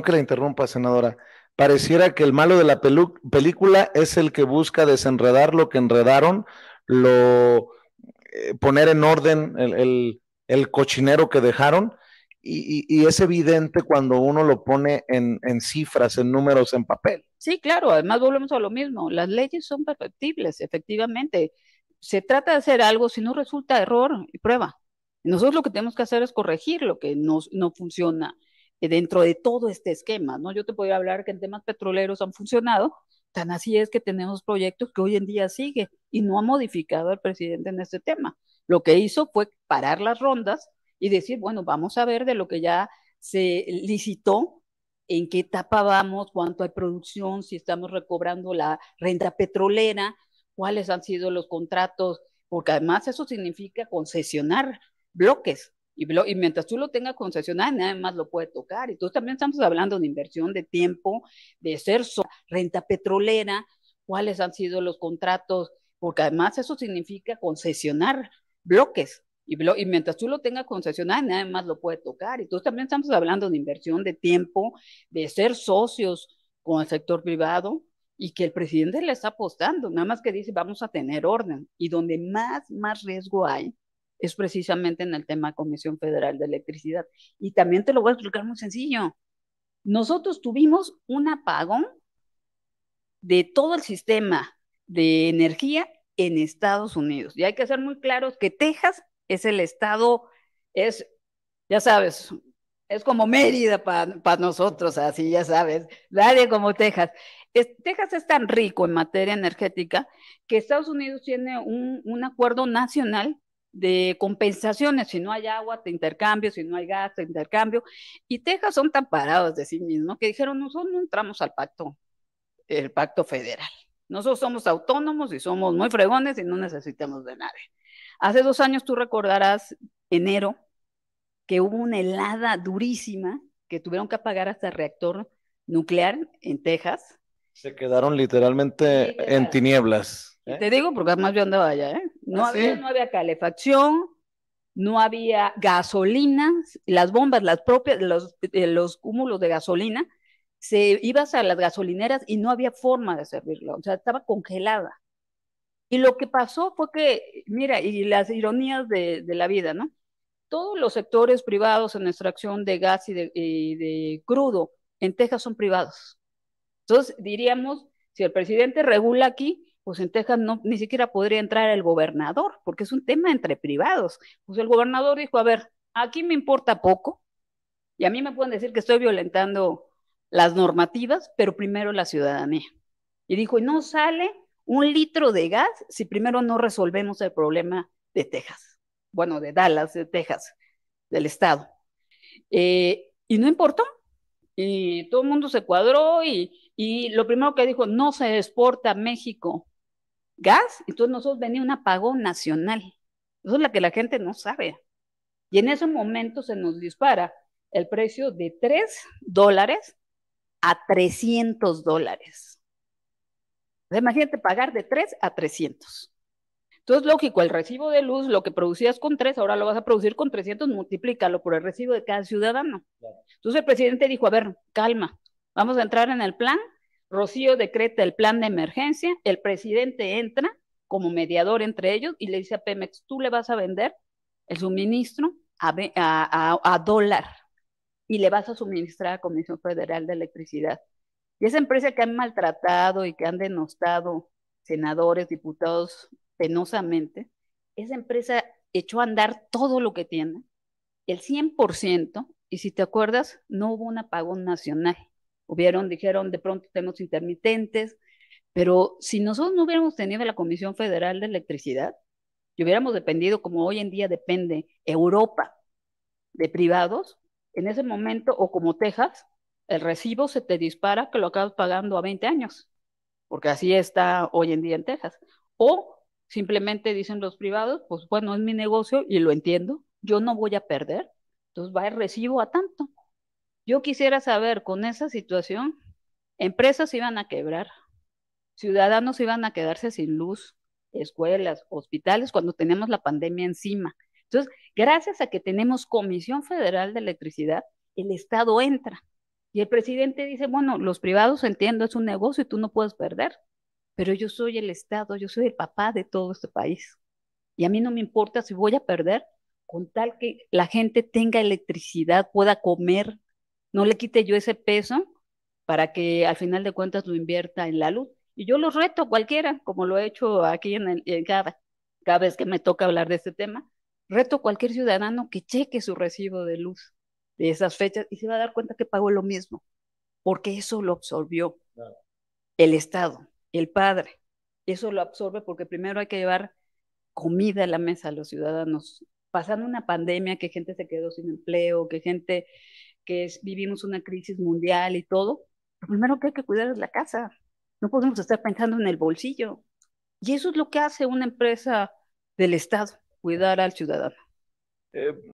que la interrumpa, senadora. Pareciera que el malo de la película es el que busca desenredar lo que enredaron, lo eh, poner en orden el, cochinero que dejaron. Y, es evidente cuando uno lo pone en, cifras, en números, en papel. Sí, claro, además volvemos a lo mismo, las leyes son perfectibles, efectivamente. Se trata de hacer algo, si no resulta error, y prueba. Nosotros lo que tenemos que hacer es corregir lo que no funciona. Eh, dentro de todo este esquema, ¿no? Yo te podría hablar que en temas petroleros han funcionado, tan así es que tenemos proyectos que hoy en día sigue y no ha modificado al presidente en este tema. Lo que hizo fue parar las rondas y decir, bueno, vamos a ver de lo que ya se licitó, en qué etapa vamos, cuánto hay producción, si estamos recobrando la renta petrolera, cuáles han sido los contratos, porque además eso significa concesionar bloques y, y mientras tú lo tengas concesionado, nadie más lo puede tocar. Entonces también estamos hablando de inversión de tiempo, de ser renta petrolera, cuáles han sido los contratos, porque además eso significa concesionar bloques. Y, y mientras tú lo tengas concesionado, nadie más lo puede tocar. Entonces también estamos hablando de inversión de tiempo, de ser socios con el sector privado, y que el presidente le está apostando, nada más que dice vamos a tener orden. Y donde más, más riesgo hay es precisamente en el tema Comisión Federal de Electricidad. Y también te lo voy a explicar muy sencillo. Nosotros tuvimos un apagón de todo el sistema de energía en Estados Unidos. Y hay que ser muy claros que Texas es el estado, es, ya sabes, es como Mérida para nosotros, así ya sabes, nadie como Texas. Texas es tan rico en materia energética que Estados Unidos tiene un, un acuerdo nacional de compensaciones. Si no hay agua, te intercambio, si no hay gas, te intercambio. Y Texas son tan parados de sí mismos que dijeron, nosotros no entramos al pacto, el pacto federal. Nosotros somos autónomos y somos muy fregones y no necesitamos de nadie. Hace dos años, tú recordarás, enero, que hubo una helada durísima que tuvieron que apagar hasta el reactor nuclear en Texas. Se quedaron literalmente en tinieblas. ¿Eh? Te digo porque además yo andaba allá, ¿eh? ¿Ah, no, había, calefacción, no había gasolina, las bombas, las propias, eh, los, cúmulos de gasolina, se ibas a las gasolineras y no había forma de servirlo, o sea, estaba congelada. Y lo que pasó fue que, mira, y las ironías de, la vida, ¿no? Todos los sectores privados en extracción de gas y de crudo en Texas son privados. Entonces, diríamos, si el presidente regula aquí, pues en Texas no, ni siquiera podría entrar el gobernador, porque es un tema entre privados. Pues el gobernador dijo, a ver, aquí me importa poco, y a mí me pueden decir que estoy violentando las normativas, pero primero la ciudadanía. Y dijo, y no sale un litro de gas si primero no resolvemos el problema de Texas, bueno, de Dallas, de Texas, del estado. Eh, y no importó, y todo el mundo se cuadró y, y lo primero que dijo, no se exporta a México gas, entonces nosotros venía un apagón nacional. Eso es lo que la gente no sabe. Y en ese momento se nos dispara el precio de 3 dólares a 300 dólares. Imagínate pagar de 3 a 300. Entonces, lógico, el recibo de luz, lo que producías con 3, ahora lo vas a producir con 300, multiplícalo por el recibo de cada ciudadano. Entonces el presidente dijo, a ver, calma, vamos a entrar en el plan Rocío decreta el plan de emergencia, el presidente entra como mediador entre ellos y le dice a Pemex, tú le vas a vender el suministro a, a, dólar y le vas a suministrar a Comisión Federal de Electricidad. Y esa empresa que han maltratado y que han denostado senadores, diputados penosamente, esa empresa echó a andar todo lo que tiene, el 100%, y si te acuerdas, no hubo un apagón nacional hubieron, dijeron, de pronto tenemos intermitentes, pero si nosotros no hubiéramos tenido la Comisión Federal de Electricidad, y hubiéramos dependido, como hoy en día depende Europa, de privados, en ese momento, o como Texas, el recibo se te dispara que lo acabas pagando a 20 años, porque así está hoy en día en Texas. O simplemente dicen los privados, pues bueno, es mi negocio y lo entiendo, yo no voy a perder, entonces va el recibo a tanto. Yo quisiera saber, con esa situación, empresas iban a quebrar, ciudadanos iban a quedarse sin luz, escuelas, hospitales, cuando tenemos la pandemia encima. Entonces, gracias a que tenemos Comisión Federal de Electricidad, el Estado entra. Y el presidente dice, bueno, los privados entiendo, es un negocio y tú no puedes perder, pero yo soy el Estado, yo soy el papá de todo este país. Y a mí no me importa si voy a perder, con tal que la gente tenga electricidad, pueda comer, no le quite yo ese peso para que al final de cuentas lo invierta en la luz. Y yo lo reto cualquiera, como lo he hecho aquí en, el, en cada, cada vez que me toca hablar de este tema, reto a cualquier ciudadano que cheque su recibo de luz de esas fechas y se va a dar cuenta que pagó lo mismo, porque eso lo absorbió el Estado, el padre. Eso lo absorbe porque primero hay que llevar comida a la mesa a los ciudadanos. Pasando una pandemia que gente se quedó sin empleo, que gente que vivimos una crisis mundial y todo, lo primero que hay que cuidar es la casa. No podemos estar pensando en el bolsillo. Y eso es lo que hace una empresa del Estado, cuidar al ciudadano. Eh,